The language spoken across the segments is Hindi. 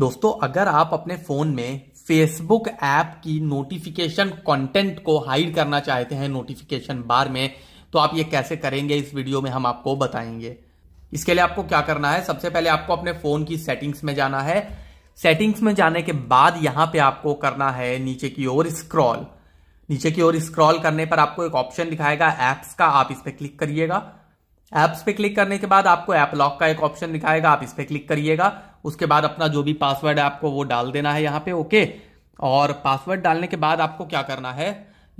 दोस्तों अगर आप अपने फोन में फेसबुक ऐप की नोटिफिकेशन कंटेंट को हाइड करना चाहते हैं नोटिफिकेशन बार में तो आप ये कैसे करेंगे इस वीडियो में हम आपको बताएंगे इसके लिए आपको क्या करना है सबसे पहले आपको अपने फोन की सेटिंग्स में जाना है सेटिंग्स में जाने के बाद यहां पे आपको करना है नीचे की ओर स्क्रॉल नीचे की ओर स्क्रॉल करने पर आपको एक ऑप्शन दिखाएगा एप्स का आप इस पर क्लिक करिएगा ऐप्स पे क्लिक करने के बाद आपको ऐप लॉक का एक ऑप्शन दिखाएगा आप इस पर क्लिक करिएगा उसके बाद अपना जो भी पासवर्ड है आपको वो डाल देना है यहाँ पे ओके और पासवर्ड डालने के बाद आपको क्या करना है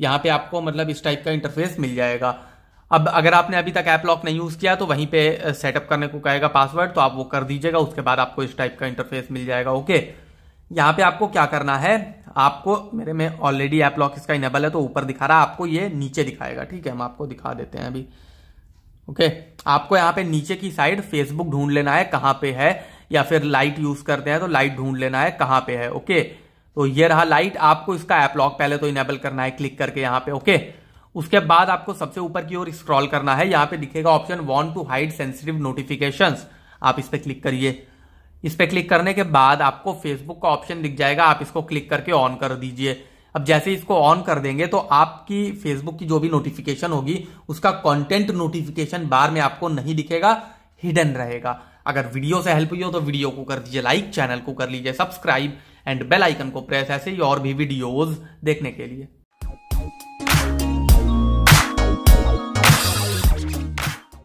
यहाँ पे आपको मतलब इस टाइप का इंटरफेस मिल जाएगा अब अगर आपने अभी तक ऐप लॉक नहीं यूज़ किया तो वहीं पे सेटअप करने को कहेगा पासवर्ड तो आप वो कर दीजिएगा उसके बाद आपको इस टाइप का इंटरफेस मिल जाएगा ओके यहाँ पे आपको क्या करना है आपको मेरे में ऑलरेडी ऐप लॉक इसका इनेबल है तो ऊपर दिखा रहा है आपको ये नीचे दिखाएगा ठीक है हम आपको दिखा देते हैं अभी ओके आपको यहाँ पे नीचे की साइड फेसबुक ढूंढ लेना है कहाँ पे है या फिर लाइट यूज करते हैं तो लाइट ढूंढ लेना है कहाँ पे है ओके तो ये रहा लाइट आपको इसका ऐप लॉक पहले तो इनेबल करना है क्लिक करके यहाँ पे ओके उसके बाद आपको सबसे ऊपर की ओर स्क्रॉल करना है यहाँ पे दिखेगा option want to hide sensitive notification आप इस पर क्लिक करिए इस पर क्लिक करने के बाद आपको फेसबुक का ऑप्शन दिख जाएगा आप इसको क्लिक करके ऑन कर दीजिए अब जैसे इसको ऑन कर देंगे तो आपकी फेसबुक की जो भी नोटिफिकेशन होगी उसका कंटेंट नोटिफिकेशन बार में आपको नहीं दिखेगा हिडन रहेगा अगर वीडियो से हेल्प हुई हो तो वीडियो को कर दीजिए लाइक चैनल को कर लीजिए सब्सक्राइब एंड बेल आइकन को प्रेस ऐसे ही और भी वीडियोज देखने के लिए